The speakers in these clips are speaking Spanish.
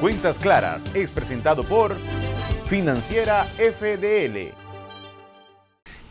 Cuentas Claras es presentado por Financiera FDL.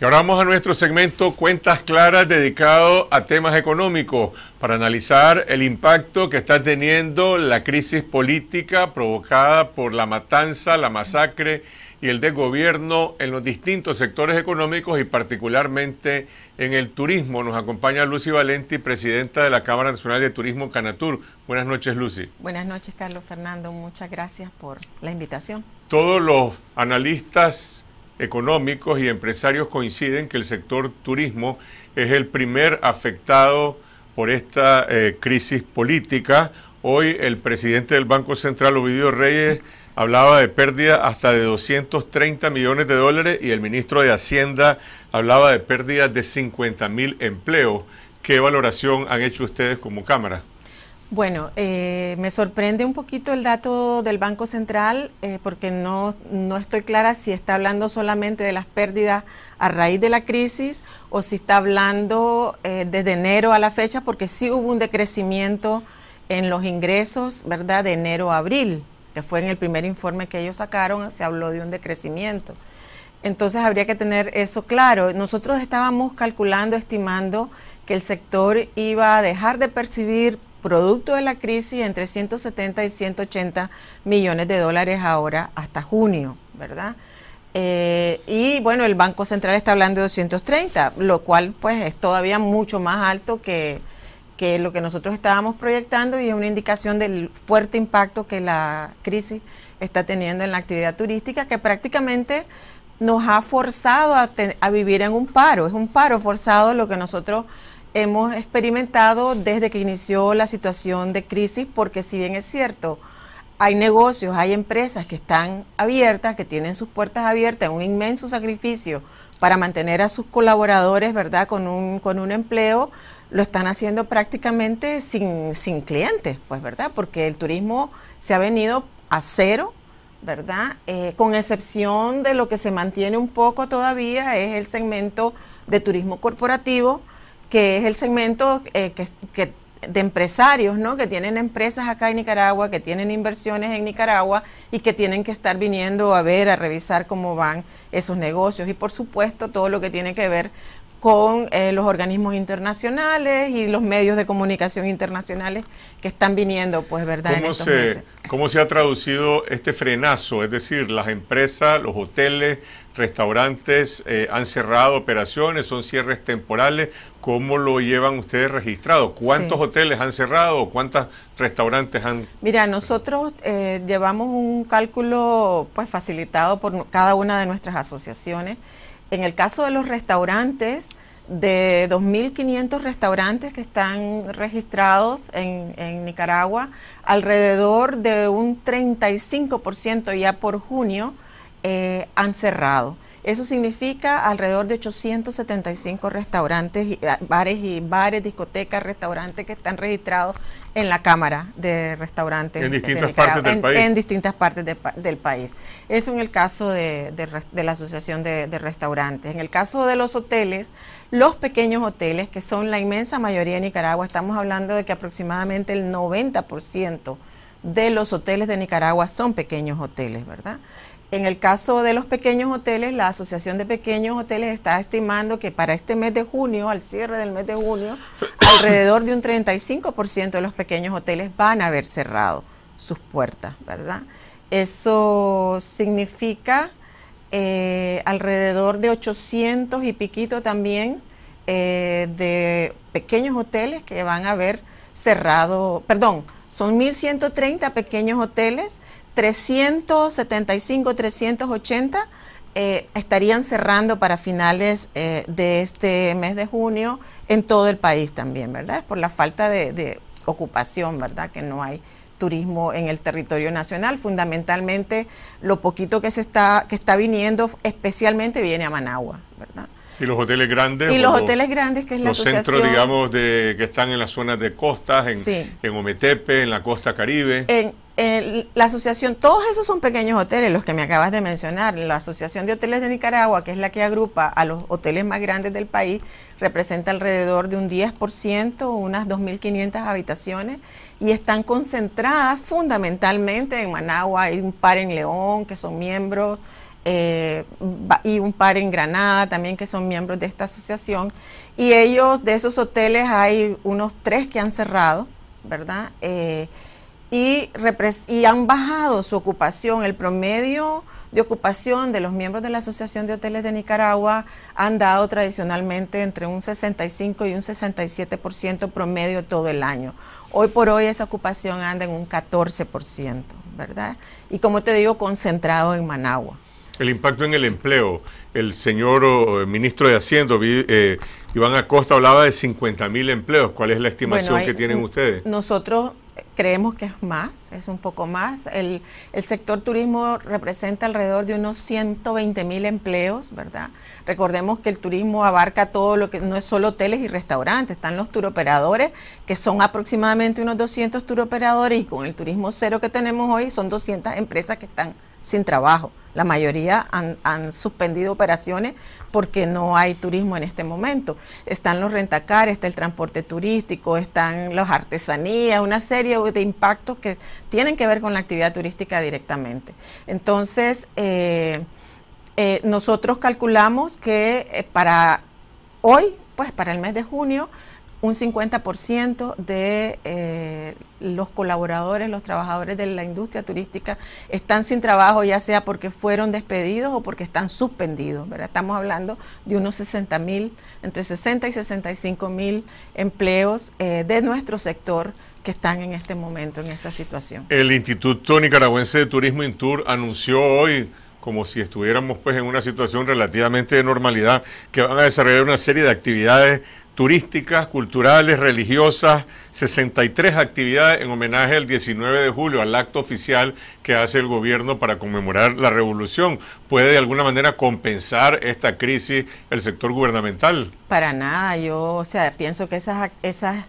Y ahora vamos a nuestro segmento Cuentas Claras dedicado a temas económicos para analizar el impacto que está teniendo la crisis política provocada por la matanza, la masacre y el de gobierno en los distintos sectores económicos y particularmente en el turismo. Nos acompaña Lucy Valenti, presidenta de la Cámara Nacional de Turismo Canatur. Buenas noches, Lucy. Buenas noches, Carlos Fernando. Muchas gracias por la invitación. Todos los analistas económicos y empresarios coinciden que el sector turismo es el primer afectado por esta eh, crisis política. Hoy el presidente del Banco Central, Ovidio Reyes, hablaba de pérdida hasta de 230 millones de dólares y el ministro de Hacienda hablaba de pérdida de 50 mil empleos. ¿Qué valoración han hecho ustedes como Cámara? Bueno, eh, me sorprende un poquito el dato del Banco Central eh, porque no, no estoy clara si está hablando solamente de las pérdidas a raíz de la crisis o si está hablando eh, desde enero a la fecha porque sí hubo un decrecimiento en los ingresos, ¿verdad? De enero a abril que fue en el primer informe que ellos sacaron, se habló de un decrecimiento. Entonces habría que tener eso claro. Nosotros estábamos calculando, estimando que el sector iba a dejar de percibir producto de la crisis entre 170 y 180 millones de dólares ahora hasta junio, ¿verdad? Eh, y bueno, el Banco Central está hablando de 230, lo cual pues es todavía mucho más alto que, que lo que nosotros estábamos proyectando y es una indicación del fuerte impacto que la crisis está teniendo en la actividad turística, que prácticamente nos ha forzado a, vivir en un paro. Es un paro forzado lo que nosotros hemos experimentado desde que inició la situación de crisis, porque si bien es cierto, hay negocios, hay empresas que están abiertas, que tienen sus puertas abiertas, un inmenso sacrificio para mantener a sus colaboradores, ¿verdad?, con un, con un empleo, lo están haciendo prácticamente sin, clientes, pues, ¿verdad? Porque el turismo se ha venido a cero, ¿verdad? Eh, con excepción de lo que se mantiene un poco todavía es el segmento de turismo corporativo, que es el segmento eh, de empresarios, ¿no? Que tienen empresas acá en Nicaragua, que tienen inversiones en Nicaragua y que tienen que estar viniendo a ver, a revisar cómo van esos negocios. Y por supuesto, todo lo que tiene que ver con eh, los organismos internacionales y los medios de comunicación internacionales que están viniendo, pues, ¿verdad? ¿Cómo, en estos se, meses? ¿Cómo se ha traducido este frenazo? Es decir, las empresas, los hoteles, restaurantes eh, han cerrado operaciones, son cierres temporales. ¿Cómo lo llevan ustedes registrado? ¿Cuántos hoteles han cerrado? ¿Cuántos restaurantes han...? Mira, nosotros eh, llevamos un cálculo pues facilitado por cada una de nuestras asociaciones en el caso de los restaurantes, de 2.500 restaurantes que están registrados en, Nicaragua, alrededor de un 35% ya por junio eh, han cerrado. Eso significa alrededor de 875 restaurantes, eh, bares y bares, discotecas, restaurantes que están registrados en la Cámara de Restaurantes. En distintas partes del país. En distintas partes del país. Eso en el caso de, de la Asociación de, Restaurantes. En el caso de los hoteles, los pequeños hoteles, que son la inmensa mayoría de Nicaragua, estamos hablando de que aproximadamente el 90% de los hoteles de Nicaragua son pequeños hoteles, ¿verdad? En el caso de los pequeños hoteles, la Asociación de Pequeños Hoteles está estimando que para este mes de junio, al cierre del mes de junio, alrededor de un 35% de los pequeños hoteles van a haber cerrado sus puertas, ¿verdad? Eso significa eh, alrededor de 800 y piquito también eh, de pequeños hoteles que van a haber cerrado, perdón, son 1.130 pequeños hoteles 375, 380 eh, estarían cerrando para finales eh, de este mes de junio en todo el país también, ¿verdad? Es Por la falta de, ocupación, ¿verdad? Que no hay turismo en el territorio nacional. Fundamentalmente, lo poquito que se está, que está viniendo, especialmente viene a Managua, ¿verdad? Y los hoteles grandes. Y los hoteles grandes, que es la Los centros, digamos, de, que están en las zonas de costas, en, en Ometepe, en la costa caribe. En, la asociación, todos esos son pequeños hoteles, los que me acabas de mencionar. La Asociación de Hoteles de Nicaragua, que es la que agrupa a los hoteles más grandes del país, representa alrededor de un 10%, unas 2.500 habitaciones, y están concentradas fundamentalmente en Managua. Hay un par en León, que son miembros, eh, y un par en Granada también, que son miembros de esta asociación. Y ellos, de esos hoteles, hay unos tres que han cerrado, ¿verdad? Eh, y, han bajado su ocupación. El promedio de ocupación de los miembros de la Asociación de Hoteles de Nicaragua han dado tradicionalmente entre un 65 y un 67% promedio todo el año. Hoy por hoy esa ocupación anda en un 14%, ¿verdad? Y como te digo, concentrado en Managua. El impacto en el empleo. El señor eh, ministro de Hacienda, eh, Iván Acosta, hablaba de 50 mil empleos. ¿Cuál es la estimación que tienen ustedes? Nosotros creemos que es más, es un poco más. El, el sector turismo representa alrededor de unos 120 mil empleos, ¿verdad? Recordemos que el turismo abarca todo lo que no es solo hoteles y restaurantes, están los turoperadores, que son aproximadamente unos 200 turoperadores, y con el turismo cero que tenemos hoy son 200 empresas que están sin trabajo. La mayoría han, suspendido operaciones porque no hay turismo en este momento. Están los rentacar, está el transporte turístico, están las artesanías, una serie de impactos que tienen que ver con la actividad turística directamente. Entonces, eh, eh, nosotros calculamos que eh, para hoy, pues para el mes de junio, un 50% de eh, los colaboradores, los trabajadores de la industria turística están sin trabajo, ya sea porque fueron despedidos o porque están suspendidos. Estamos hablando de unos 60.000, entre 60 y 65 mil empleos eh, de nuestro sector que están en este momento en esa situación. El Instituto Nicaragüense de Turismo Intur anunció hoy como si estuviéramos pues en una situación relativamente de normalidad, que van a desarrollar una serie de actividades turísticas, culturales, religiosas, 63 actividades en homenaje al 19 de julio, al acto oficial que hace el gobierno para conmemorar la revolución. ¿Puede de alguna manera compensar esta crisis el sector gubernamental? Para nada, yo o sea, pienso que esas, esas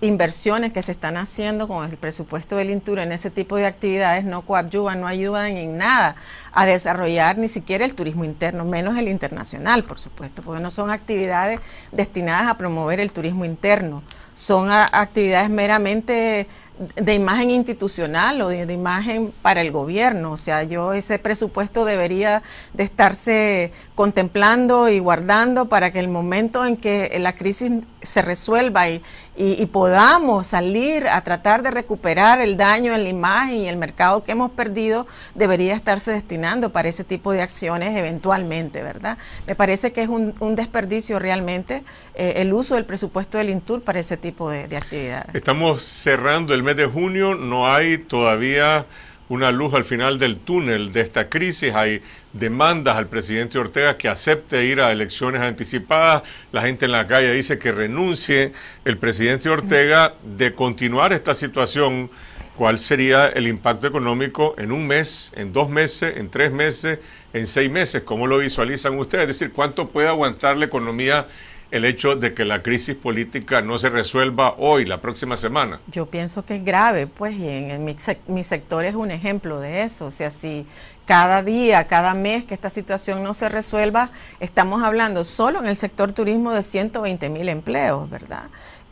inversiones que se están haciendo con el presupuesto del Intur en ese tipo de actividades no coadyuvan, no ayudan en nada a desarrollar ni siquiera el turismo interno, menos el internacional, por supuesto, porque no son actividades destinadas a promover el turismo interno, son actividades meramente de imagen institucional o de, imagen para el gobierno. O sea, yo ese presupuesto debería de estarse contemplando y guardando para que el momento en que la crisis se resuelva y, y, podamos salir a tratar de recuperar el daño en la imagen y el mercado que hemos perdido, debería estarse destinando para ese tipo de acciones eventualmente, ¿verdad? Me parece que es un, un desperdicio realmente eh, el uso del presupuesto del INTUR para ese tipo de, de actividades. Estamos cerrando el mes de junio, no hay todavía una luz al final del túnel de esta crisis. Hay demandas al presidente Ortega que acepte ir a elecciones anticipadas. La gente en la calle dice que renuncie el presidente Ortega de continuar esta situación. ¿Cuál sería el impacto económico en un mes, en dos meses, en tres meses, en seis meses? ¿Cómo lo visualizan ustedes? Es decir, ¿cuánto puede aguantar la economía el hecho de que la crisis política no se resuelva hoy, la próxima semana? Yo pienso que es grave, pues, y en, mi, sector es un ejemplo de eso. O sea, si cada día, cada mes que esta situación no se resuelva, estamos hablando solo en el sector turismo de 120 mil empleos, ¿verdad?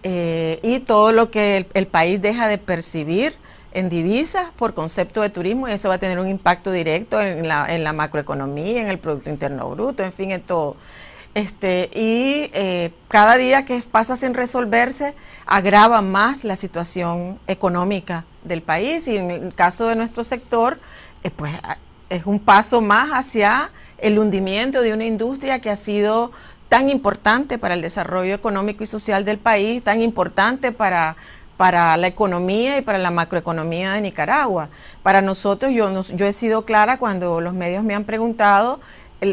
Eh, y todo lo que el, país deja de percibir en divisas por concepto de turismo y eso va a tener un impacto directo en la, en la macroeconomía, en el Producto Interno Bruto, en fin, en todo. Este, y eh, cada día que pasa sin resolverse agrava más la situación económica del país y en el caso de nuestro sector, eh, pues, es un paso más hacia el hundimiento de una industria que ha sido tan importante para el desarrollo económico y social del país, tan importante para para la economía y para la macroeconomía de Nicaragua. Para nosotros, yo, yo he sido clara cuando los medios me han preguntado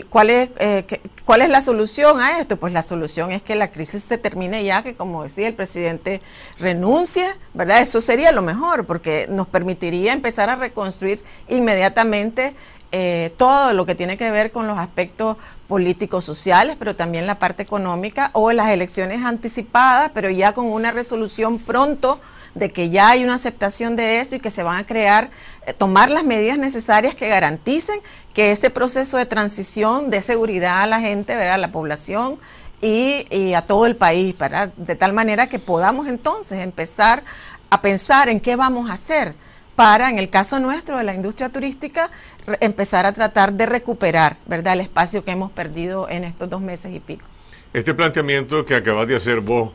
cuál es, eh, ¿Cuál es la solución a esto? Pues la solución es que la crisis se termine ya, que como decía el presidente renuncie, ¿verdad? Eso sería lo mejor, porque nos permitiría empezar a reconstruir inmediatamente eh, todo lo que tiene que ver con los aspectos políticos, sociales, pero también la parte económica o las elecciones anticipadas, pero ya con una resolución pronto de que ya hay una aceptación de eso y que se van a crear, eh, tomar las medidas necesarias que garanticen que ese proceso de transición de seguridad a la gente, ¿verdad? a la población y, a todo el país, de tal manera que podamos entonces empezar a pensar en qué vamos a hacer para, en el caso nuestro de la industria turística, empezar a tratar de recuperar ¿verdad? el espacio que hemos perdido en estos dos meses y pico. Este planteamiento que acabas de hacer vos,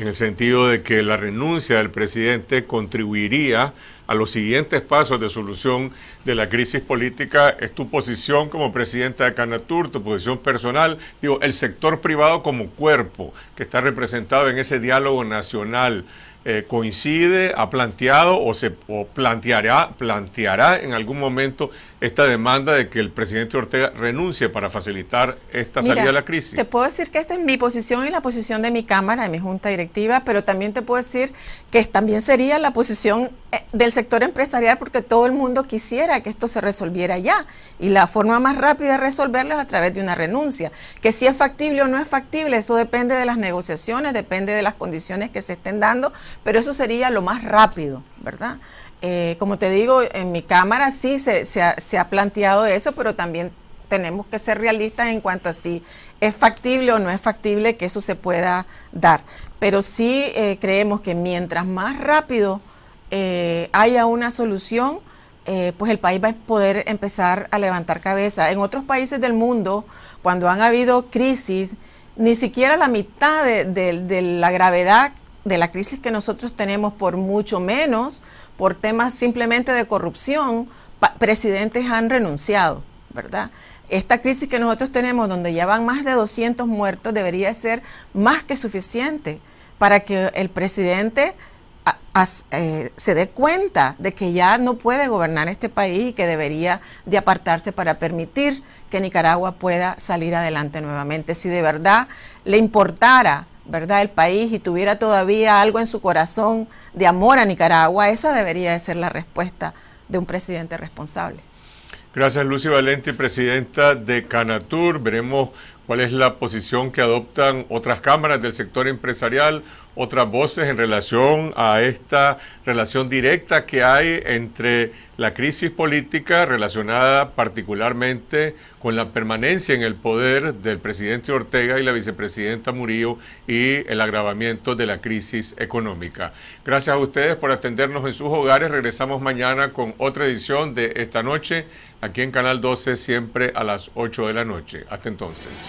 en el sentido de que la renuncia del presidente contribuiría a los siguientes pasos de solución de la crisis política. Es tu posición como presidenta de Canatur, tu posición personal, digo, el sector privado como cuerpo que está representado en ese diálogo nacional. Eh, coincide, ha planteado o se o planteará, planteará en algún momento esta demanda de que el presidente Ortega renuncie para facilitar esta salida de la crisis? Te puedo decir que esta es mi posición y la posición de mi Cámara, de mi Junta Directiva, pero también te puedo decir que también sería la posición eh, del sector empresarial porque todo el mundo quisiera que esto se resolviera ya. Y la forma más rápida de resolverlo es a través de una renuncia. Que si es factible o no es factible, eso depende de las negociaciones, depende de las condiciones que se estén dando, pero eso sería lo más rápido, ¿verdad? Eh, como te digo, en mi cámara sí se, se, ha, planteado eso, pero también tenemos que ser realistas en cuanto a si es factible o no es factible que eso se pueda dar. Pero sí eh, creemos que mientras más rápido eh, haya una solución, eh, pues el país va a poder empezar a levantar cabeza. En otros países del mundo, cuando han habido crisis, ni siquiera la mitad de la gravedad de la crisis que nosotros tenemos, por mucho menos, por temas simplemente de corrupción, presidentes han renunciado, ¿verdad? Esta crisis que nosotros tenemos, donde ya van más de 200 muertos, debería ser más que suficiente para que el presidente eh, se dé cuenta de que ya no puede gobernar este país y que debería de apartarse para permitir que Nicaragua pueda salir adelante nuevamente. Si de verdad le importara ¿verdad? el país y tuviera todavía algo en su corazón de amor a Nicaragua, esa debería de ser la respuesta de un presidente responsable. Gracias Lucy Valente, presidenta de Canatur. Veremos ¿Cuál es la posición que adoptan otras cámaras del sector empresarial, otras voces en relación a esta relación directa que hay entre la crisis política relacionada particularmente con la permanencia en el poder del presidente Ortega y la vicepresidenta Murillo y el agravamiento de la crisis económica. Gracias a ustedes por atendernos en sus hogares. Regresamos mañana con otra edición de esta noche aquí en Canal 12, siempre a las 8 de la noche. Hasta entonces.